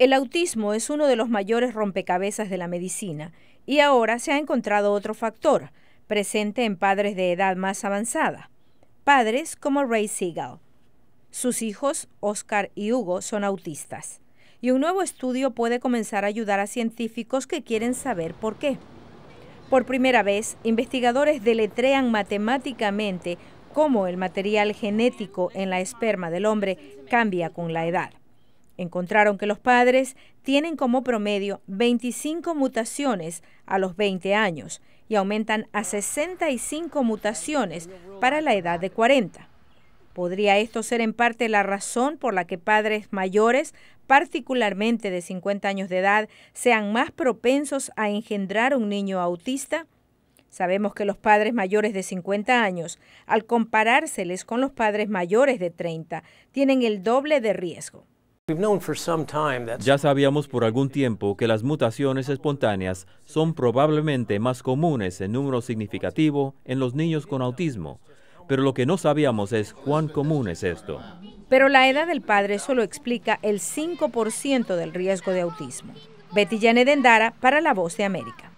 El autismo es uno de los mayores rompecabezas de la medicina y ahora se ha encontrado otro factor, presente en padres de edad más avanzada, padres como Ray Seagal. Sus hijos, Oscar y Hugo, son autistas, y un nuevo estudio puede comenzar a ayudar a científicos que quieren saber por qué. Por primera vez, investigadores deletrean matemáticamente cómo el material genético en la esperma del hombre cambia con la edad encontraron que los padres tienen como promedio 25 mutaciones a los 20 años y aumentan a 65 mutaciones para la edad de 40. ¿Podría esto ser en parte la razón por la que padres mayores, particularmente de 50 años de edad, sean más propensos a engendrar un niño autista? Sabemos que los padres mayores de 50 años, al comparárseles con los padres mayores de 30, tienen el doble de riesgo. Ya sabíamos por algún tiempo que las mutaciones espontáneas son probablemente más comunes en número significativo en los niños con autismo, pero lo que no sabíamos es cuán común es esto. Pero la edad del padre solo explica el 5% del riesgo de autismo. Betty Janet Endara para La Voz de América.